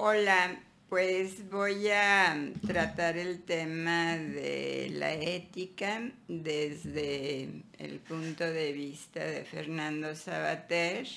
Hola, pues voy a mm, tratar el tema de la ética desde el punto de vista de Fernando Sabater,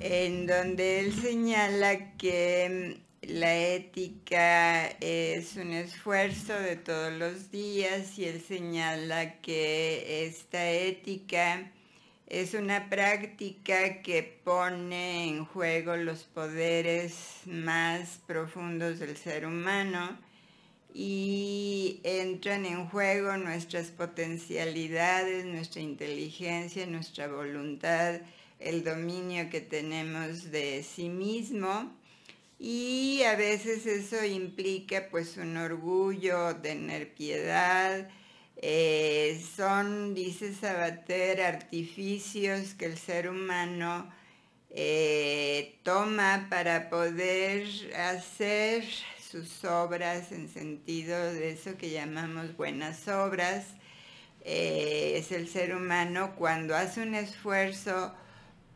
en donde él señala que mm, la ética es un esfuerzo de todos los días y él señala que esta ética es una práctica que pone en juego los poderes más profundos del ser humano y entran en juego nuestras potencialidades, nuestra inteligencia, nuestra voluntad, el dominio que tenemos de sí mismo y a veces eso implica pues un orgullo, tener piedad, eh, son, dice Sabater, artificios que el ser humano eh, toma para poder hacer sus obras en sentido de eso que llamamos buenas obras. Eh, es el ser humano cuando hace un esfuerzo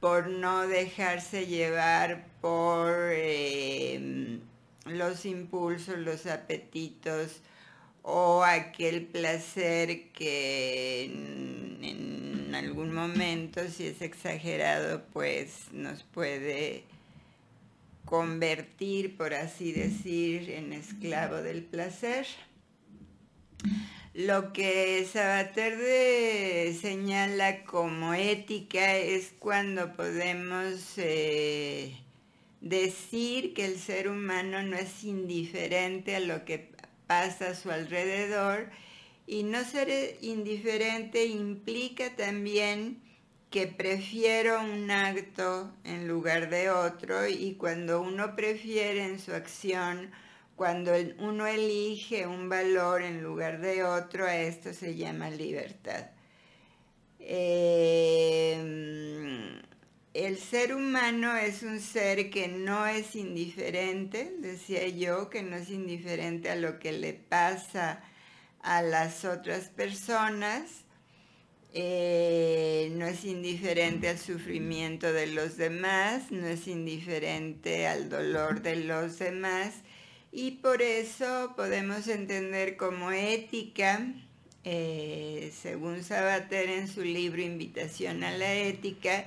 por no dejarse llevar por los impulsos, los apetitos, o oh, aquel placer que en, algún momento, si es exagerado, pues nos puede convertir, por así decir, en esclavo del placer. Lo que Sabaterde señala como ética es cuando podemos eh, decir que el ser humano no es indiferente a lo que pasa a su alrededor y no ser indiferente implica también que prefiero un acto en lugar de otro y cuando uno prefiere en su acción, cuando uno elige un valor en lugar de otro, a esto se llama libertad. Eh, el ser humano es un ser que no es indiferente, decía yo, que no es indiferente a lo que le pasa a las otras personas, eh, no es indiferente al sufrimiento de los demás, no es indiferente al dolor de los demás y por eso podemos entender como ética, eh, según Sabater en su libro Invitación a la Ética,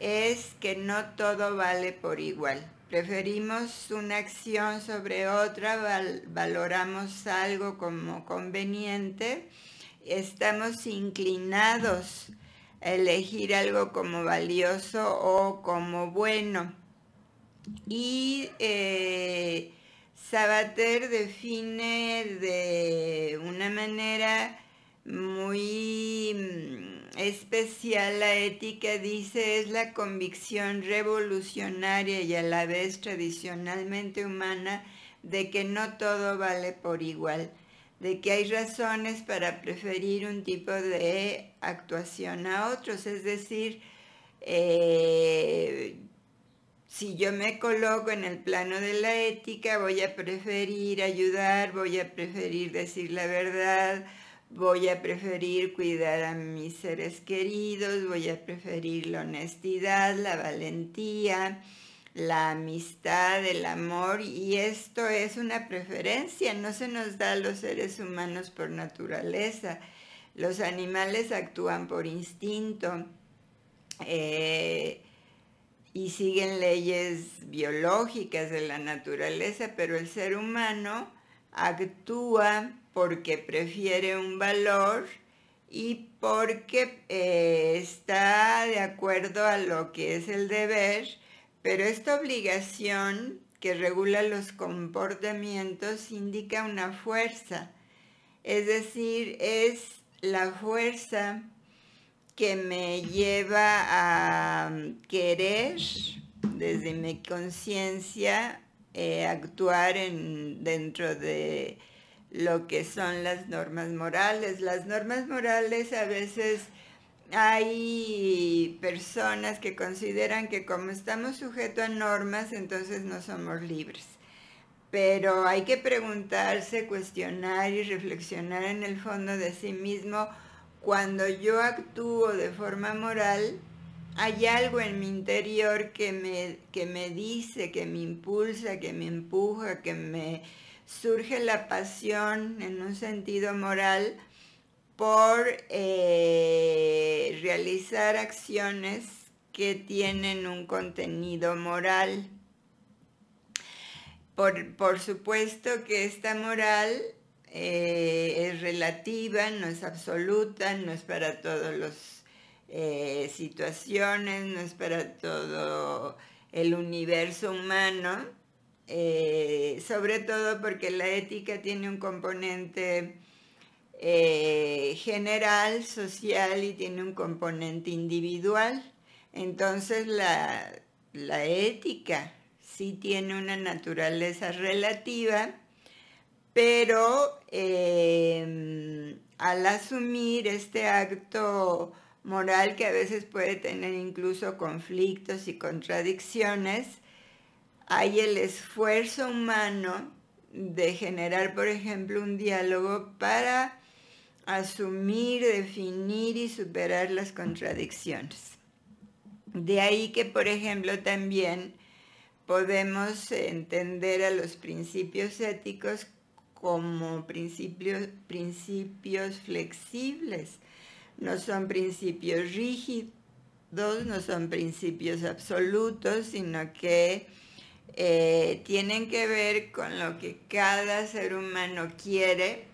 es que no todo vale por igual. Preferimos una acción sobre otra, valoramos algo como conveniente, estamos inclinados a elegir algo como valioso o como bueno. Y eh, Sabater define de una manera muy mm, especial, la ética dice es la convicción revolucionaria y a la vez tradicionalmente humana de que no todo vale por igual, de que hay razones para preferir un tipo de actuación a otros, es decir, eh, si yo me coloco en el plano de la ética, voy a preferir ayudar, voy a preferir decir la verdad, voy a preferir cuidar a mis seres queridos, voy a preferir la honestidad, la valentía, la amistad, el amor, y esto es una preferencia, no se nos da a los seres humanos por naturaleza. Los animales actúan por instinto eh, y siguen leyes biológicas de la naturaleza, pero el ser humano actúa porque prefiere un valor y porque eh, está de acuerdo a lo que es el deber, pero esta obligación que regula los comportamientos indica una fuerza, es decir, es la fuerza que me lleva a mm, querer desde mi conciencia eh, actuar en, dentro de lo que son las normas morales. Las normas morales a veces hay personas que consideran que como estamos sujetos a normas, entonces no somos libres. Pero hay que preguntarse, cuestionar y reflexionar en el fondo de sí mismo, cuando yo actúo de forma moral, hay algo en mi interior que me, que me dice, que me impulsa, que me empuja, que me surge la pasión en un sentido moral por eh, realizar acciones que tienen un contenido moral. Por, supuesto que esta moral eh, es relativa, no es absoluta, no es para todos los eh, situaciones, no es para todo el universo humano, eh, sobre todo porque la ética tiene un componente eh, general, social y tiene un componente individual. Entonces la, ética sí tiene una naturaleza relativa, pero al asumir este acto moral que a veces puede tener incluso conflictos y contradicciones, hay el esfuerzo humano de generar, por ejemplo, un diálogo para asumir, definir y superar las contradicciones. De ahí que, por ejemplo, también podemos entender a los principios éticos como principios, principios flexibles, no son principios rígidos, no son principios absolutos, sino que eh, tienen que ver con lo que cada ser humano quiere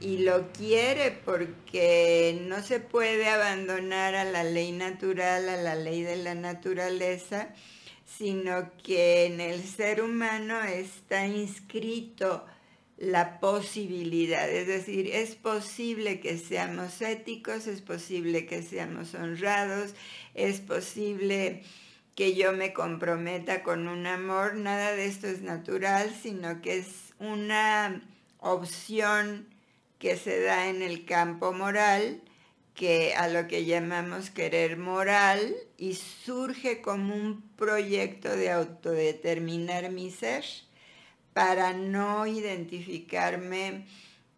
y lo quiere porque no se puede abandonar a la ley natural, a la ley de la naturaleza, sino que en el ser humano está inscrito la posibilidad, es decir, es posible que seamos éticos, es posible que seamos honrados, es posible que yo me comprometa con un amor, nada de esto es natural, sino que es una opción que se da en el campo moral, que a lo que llamamos querer moral, y surge como un proyecto de autodeterminar mi ser para no identificarme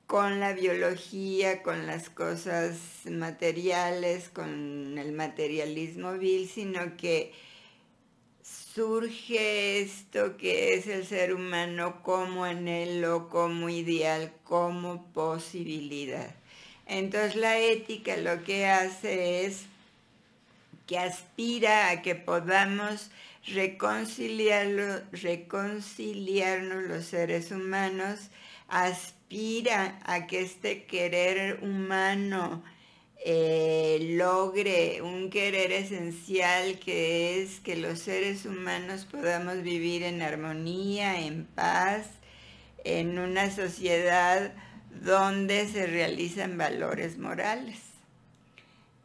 con la biología, con las cosas materiales, con el materialismo vil, sino que surge esto que es el ser humano como anhelo, como ideal, como posibilidad. Entonces la ética lo que hace es que aspira a que podamos reconciliarnos los seres humanos, aspira a que este querer humano eh, logre un querer esencial que es que los seres humanos podamos vivir en armonía, en paz, en una sociedad donde se realizan valores morales.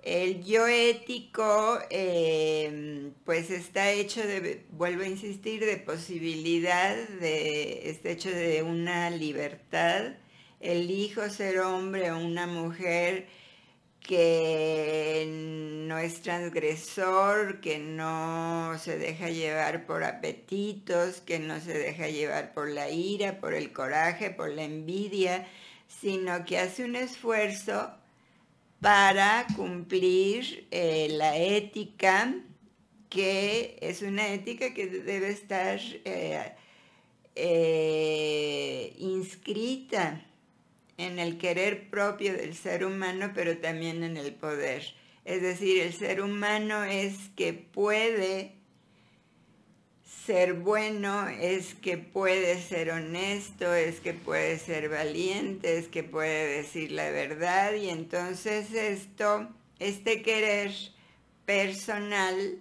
El yo ético, em, pues está hecho de, vuelvo a insistir, de posibilidad, de, está hecho de una libertad. Elijo ser hombre o una mujer que no es transgresor, que no se deja llevar por apetitos, que no se deja llevar por la ira, por el coraje, por la envidia, sino que hace un esfuerzo para cumplir eh, la ética, que es una ética que debe estar eh, eh, inscrita en el querer propio del ser humano, pero también en el poder. Es decir, el ser humano es que puede ser bueno, es que puede ser honesto, es que puede ser valiente, es que puede decir la verdad y entonces esto, este querer personal,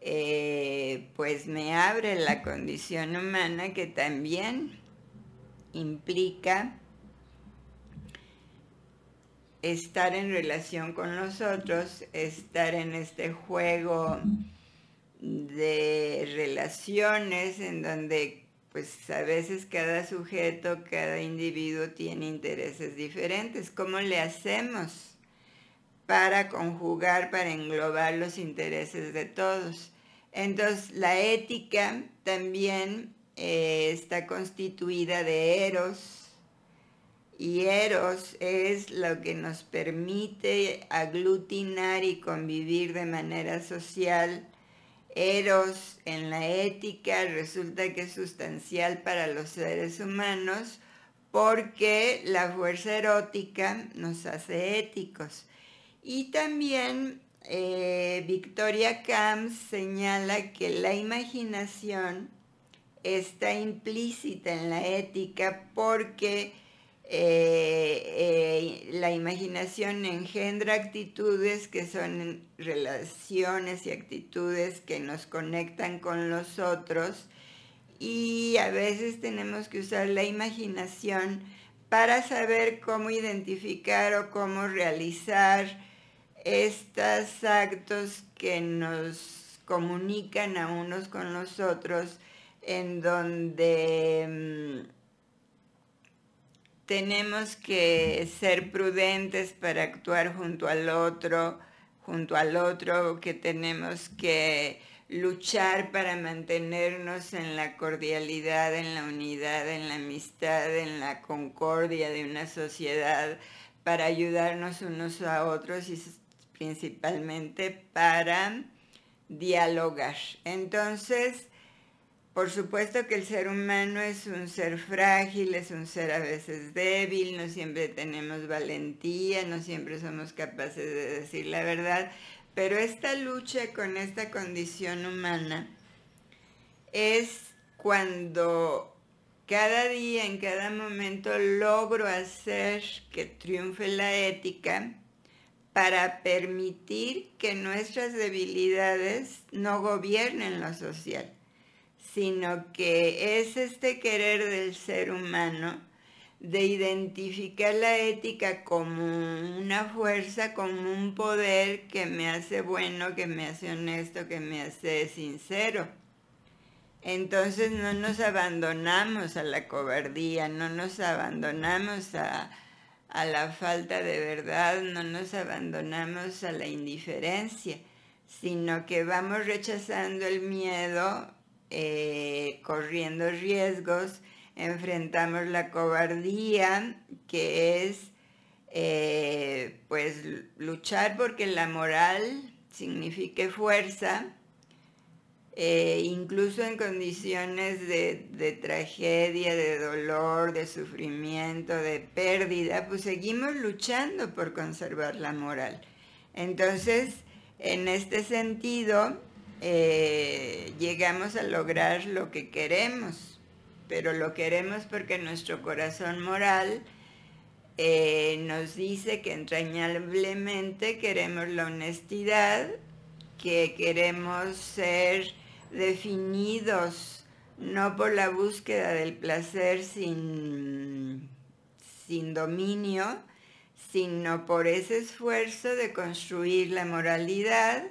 eh, pues me abre la condición humana que también implica estar en relación con los otros, estar en este juego de relaciones en donde pues a veces cada sujeto, cada individuo tiene intereses diferentes. ¿Cómo le hacemos para conjugar, para englobar los intereses de todos? Entonces, la ética también eh, está constituida de eros y eros es lo que nos permite aglutinar y convivir de manera social Eros en la ética resulta que es sustancial para los seres humanos porque la fuerza erótica nos hace éticos. Y también eh, Victoria Camps señala que la imaginación está implícita en la ética porque eh, eh, la imaginación engendra actitudes que son relaciones y actitudes que nos conectan con los otros y a veces tenemos que usar la imaginación para saber cómo identificar o cómo realizar estos actos que nos comunican a unos con los otros en donde mm, tenemos que ser prudentes para actuar junto al otro, junto al otro, que tenemos que luchar para mantenernos en la cordialidad, en la unidad, en la amistad, en la concordia de una sociedad, para ayudarnos unos a otros y principalmente para dialogar. Entonces, por supuesto que el ser humano es un ser frágil, es un ser a veces débil, no siempre tenemos valentía, no siempre somos capaces de decir la verdad, pero esta lucha con esta condición humana es cuando cada día, en cada momento logro hacer que triunfe la ética para permitir que nuestras debilidades no gobiernen lo social sino que es este querer del ser humano de identificar la ética como una fuerza, como un poder que me hace bueno, que me hace honesto, que me hace sincero. Entonces no nos abandonamos a la cobardía, no nos abandonamos a, a la falta de verdad, no nos abandonamos a la indiferencia, sino que vamos rechazando el miedo eh, corriendo riesgos, enfrentamos la cobardía, que es eh, pues luchar porque la moral signifique fuerza, eh, incluso en condiciones de, de, tragedia, de dolor, de sufrimiento, de pérdida, pues seguimos luchando por conservar la moral. Entonces, en este sentido, eh, llegamos a lograr lo que queremos, pero lo queremos porque nuestro corazón moral eh, nos dice que entrañablemente queremos la honestidad, que queremos ser definidos no por la búsqueda del placer sin, sin dominio, sino por ese esfuerzo de construir la moralidad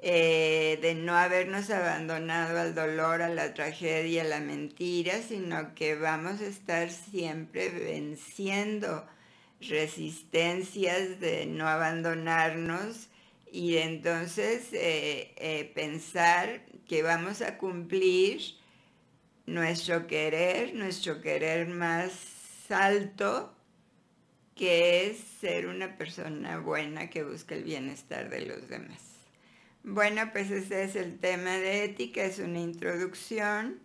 eh, de no habernos abandonado al dolor, a la tragedia, a la mentira, sino que vamos a estar siempre venciendo resistencias de no abandonarnos y entonces eh, eh, pensar que vamos a cumplir nuestro querer, nuestro querer más alto, que es ser una persona buena que busca el bienestar de los demás. Bueno, pues ese es el tema de ética, es una introducción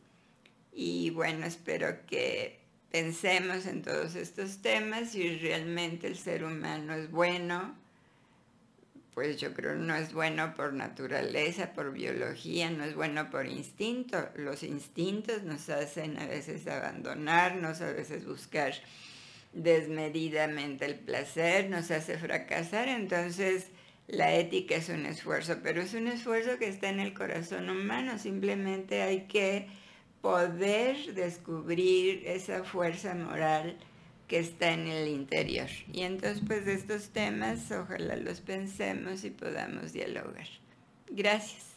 y bueno, espero que pensemos en todos estos temas si realmente el ser humano es bueno, pues yo creo no es bueno por naturaleza, por biología, no es bueno por instinto. Los instintos nos hacen a veces abandonarnos, a veces buscar desmedidamente el placer, nos hace fracasar, entonces la ética es un esfuerzo, pero es un esfuerzo que está en el corazón humano, simplemente hay que poder descubrir esa fuerza moral que está en el interior. Y entonces, pues estos temas, ojalá los pensemos y podamos dialogar. Gracias.